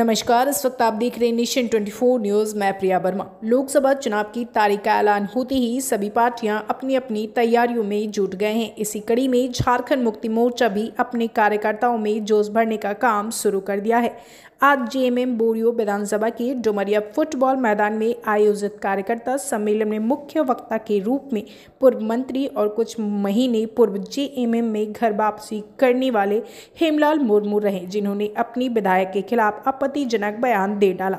नमस्कार इस वक्त आप देख रहे हैं निशन 24 न्यूज मैं प्रिया वर्मा लोकसभा चुनाव की तारीख का ऐलान होते ही सभी पार्टियां अपनी अपनी तैयारियों में जुट गए हैं इसी कड़ी में झारखंड मुक्ति मोर्चा भी अपने कार्यकर्ताओं में जोश भरने का काम शुरू कर दिया है आज जेएमएम बोरियो विधानसभा के डुमरिया फुटबॉल मैदान में आयोजित कार्यकर्ता सम्मेलन में मुख्य वक्ता के रूप में पूर्व मंत्री और कुछ महीने पूर्व जेएमएम में घर वापसी करने वाले हेमलाल मुर्मू रहे जिन्होंने अपनी विधायक के खिलाफ अप आपत्तिजनक बयान दे डाला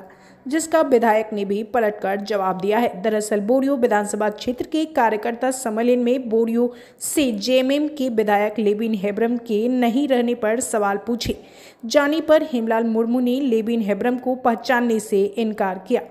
जिसका विधायक ने भी पलटकर जवाब दिया है दरअसल बोरियो विधानसभा क्षेत्र के कार्यकर्ता सम्मेलन में बोरियो से जेएमएम के विधायक लेबिन हेब्रम के नहीं रहने पर सवाल पूछे जाने पर हेमलाल मुर्मू ने लेबिन हेब्रम को पहचानने से इनकार किया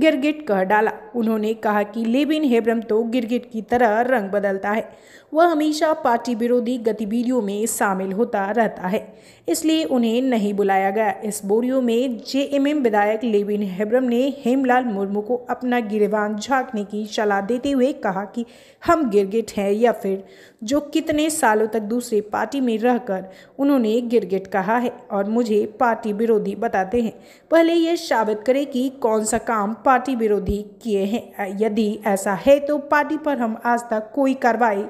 गिरगिट कह डाला उन्होंने कहा कि लेबिन हेब्रम तो गिरगिट की तरह रंग बदलता है वह हमेशा पार्टी विरोधी गतिविधियों में शामिल होता रहता है इसलिए उन्हें नहीं बुलाया गया इस बोरियो में जेएमएम विधायक लेबिन हेब्रम ने हेमलाल मुर्मू को अपना गिरवान झांकने की सलाह देते हुए कहा कि हम गिरगिट हैं या फिर जो कितने सालों तक दूसरे पार्टी में रहकर उन्होंने गिरगिट कहा है और मुझे पार्टी विरोधी बताते हैं पहले यह साबित करें कि कौन सा काम पार्टी विरोधी किए लिए हैं यदि ऐसा है तो पार्टी पर हम आज तक कोई कार्रवाई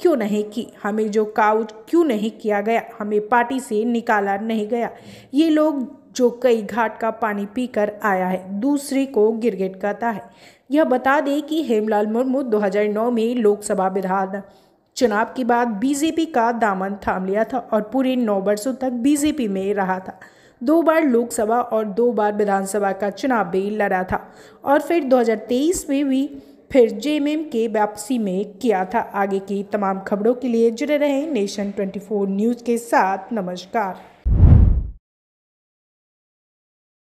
क्यों नहीं की हमें जो काउज क्यों नहीं किया गया हमें पार्टी से निकाला नहीं गया ये लोग जो कई घाट का पानी पीकर आया है दूसरे को गिरगिट कहता है यह बता दें कि हेमलाल मुर्मू 2009 में लोकसभा विधान चुनाव के बाद बीजेपी का दामन थाम लिया था और पूरे नौ वर्षों तक बीजेपी में रहा था दो बार लोकसभा और दो बार विधानसभा का चुनाव भी लड़ा था और फिर 2023 में भी फिर जे के वापसी में किया था आगे की तमाम खबरों के लिए जुड़े रहें नेशन 24 न्यूज़ के साथ नमस्कार